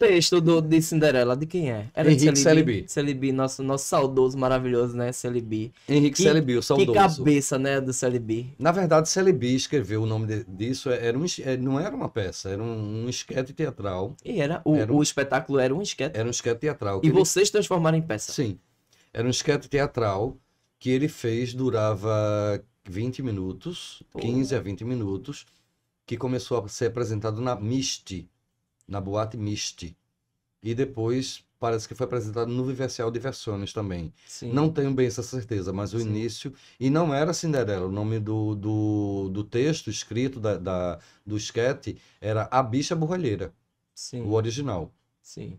texto do, de Cinderela, de quem é? Era Henrique Celibi. Celibi, nosso, nosso saudoso, maravilhoso, né? Celibi. Henrique Celibi, o saudoso. Que cabeça, né, do Celibi. Na verdade, Celibi escreveu o nome de, disso, é, era um, é, não era uma peça, era um, um esquete teatral. E era o, era um, o espetáculo era um esquete. Era um esquete teatral. E ele... vocês transformaram em peça. Sim. Era um esquete teatral que ele fez, durava 20 minutos, Pô. 15 a 20 minutos, que começou a ser apresentado na MIST, na Boate Mist. E depois parece que foi apresentado no Universal de Versões também. Sim. Não tenho bem essa certeza, mas o Sim. início. E não era Cinderela, o nome do, do, do texto escrito da, da do esquete era A Bicha Borralheira. Sim. O original. Sim.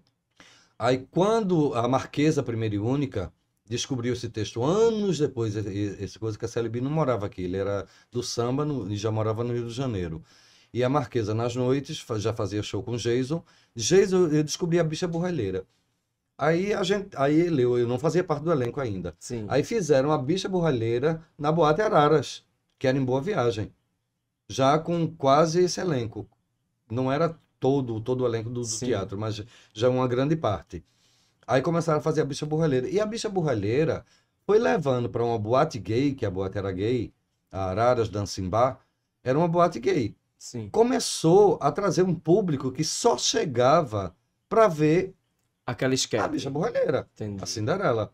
Aí quando a Marquesa Primeira e Única descobriu esse texto anos depois, esse coisa que a Célia não morava aqui, ele era do samba no, e já morava no Rio de Janeiro. E a Marquesa, nas noites, já fazia show com Jason. Jason, eu descobri a bicha borralheira. Aí a gente, aí ele, eu não fazia parte do elenco ainda. Sim. Aí fizeram a bicha borralheira na Boate Araras, que era em Boa Viagem. Já com quase esse elenco. Não era todo, todo o elenco do, do teatro, mas já uma grande parte. Aí começaram a fazer a bicha borralheira. E a bicha borralheira foi levando para uma boate gay, que é a boate era gay, a Araras Dancing Bar, era uma boate gay. Sim. começou a trazer um público que só chegava para ver aquela esquerda. A bicha borralheira, a Cinderela.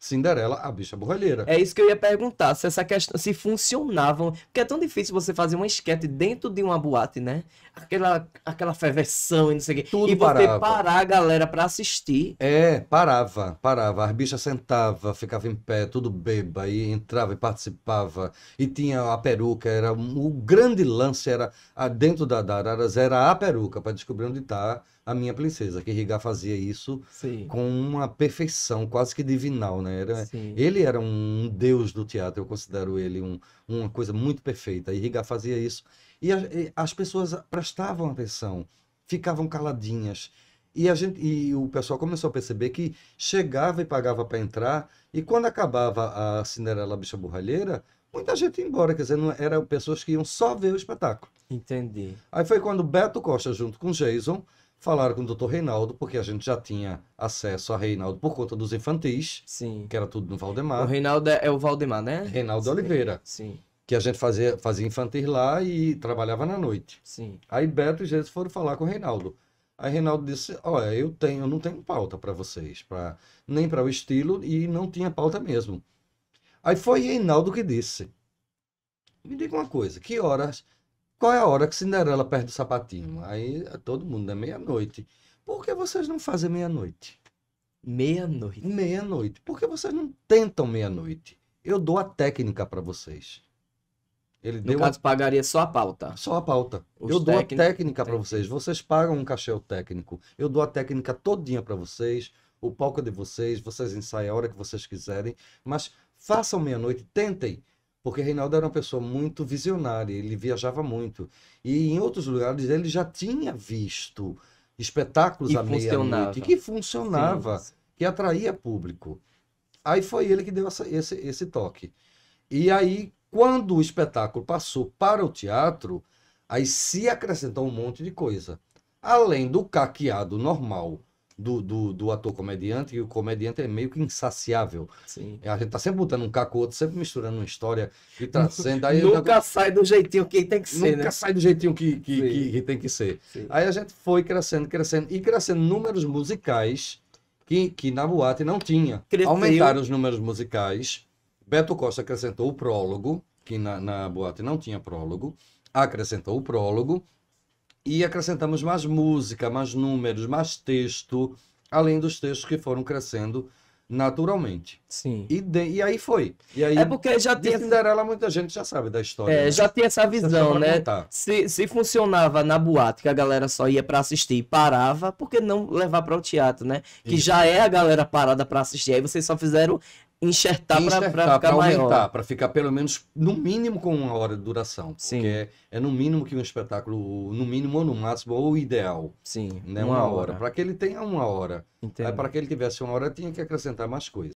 Cinderela, a bicha borralheira. É isso que eu ia perguntar, se essa questão, se funcionavam, porque é tão difícil você fazer uma esquete dentro de uma boate, né? Aquela, aquela ferversão e não sei o quê. Tudo e parava. você parar a galera para assistir. É, parava, parava. As bichas sentava, ficava em pé, tudo beba, e entrava e participava. E tinha a peruca, era o grande lance era dentro da, Araras era a peruca para descobrir onde está a minha princesa, que Rigar fazia isso Sim. com uma perfeição quase que divinal, né? Era, ele era um deus do teatro, eu considero ele um, uma coisa muito perfeita. E Rigar fazia isso. E, a, e, as pessoas prestavam atenção, ficavam caladinhas. E, a gente, e o pessoal começou a perceber que chegava e pagava para entrar, e quando acabava a Cinderela Bicha Borralheira, muita gente ia embora, quer dizer, não, eram pessoas que iam só ver o espetáculo. Entendi. Aí foi quando Beto Costa, junto com Jason, falaram com o doutor Reinaldo, porque a gente já tinha acesso a Reinaldo por conta dos infantis, Sim. que era tudo no Valdemar. O Reinaldo é, é o Valdemar, né? Reinaldo Sim. Oliveira. Sim. Que a gente fazia, fazia infantis lá e trabalhava na noite. Sim. Aí Beto e Jesus foram falar com o Reinaldo. Aí Reinaldo disse: Olha, eu tenho, não tenho pauta para vocês, pra, nem para o estilo, e não tinha pauta mesmo. Aí foi Reinaldo que disse: Me diga uma coisa, que horas qual é a hora que Cinderela perde o sapatinho? Hum. Aí é, todo mundo é meia-noite. Por que vocês não fazem meia-noite? Meia-noite. Meia-noite. Por que vocês não tentam meia-noite? Eu dou a técnica para vocês. Ele no deu caso, a... pagaria só a pauta. Só a pauta. Os eu técnico... dou a técnica para vocês. Vocês pagam um cachê técnico. Eu dou a técnica todinha para vocês. O palco é de vocês. Vocês ensaiam a hora que vocês quiserem. Mas façam meia-noite. Tentem. Porque Reinaldo era uma pessoa muito visionária, ele viajava muito. E em outros lugares ele já tinha visto espetáculos à meia-noite que funcionava, Sim. que atraía público. Aí foi ele que deu essa, esse, esse toque. E aí, quando o espetáculo passou para o teatro, aí se acrescentou um monte de coisa. Além do caqueado normal do, do, do ator comediante, e o comediante é meio que insaciável. Sim. A gente tá sempre botando um caco outro, sempre misturando uma história e trazendo. Aí nunca sai do jeitinho que tem que ser. Nunca né? sai do jeitinho que, que, que, que tem que ser. Sim. Aí a gente foi crescendo, crescendo, e crescendo números musicais que, que na boate não tinha. Cresceu. Aumentaram os números musicais. Beto Costa acrescentou o prólogo, que na, na boate não tinha prólogo. Acrescentou o prólogo e acrescentamos mais música, mais números, mais texto, além dos textos que foram crescendo naturalmente. Sim. E, de, e aí foi. E aí, é porque já tinha. Cinderela, muita gente já sabe da história. É, né? já tinha essa visão, né? Se, se funcionava na boate, que a galera só ia para assistir e parava, por que não levar para o teatro, né? Que Isso. já é a galera parada para assistir. Aí vocês só fizeram enxertar, enxertar para ficar pra aumentar, para ficar pelo menos no mínimo com uma hora de duração, Sim. porque é, é, no mínimo que um espetáculo, no mínimo ou no máximo ou ideal, Sim, né, uma, uma hora, hora. para que ele tenha uma hora, para que ele tivesse uma hora tinha que acrescentar mais coisas.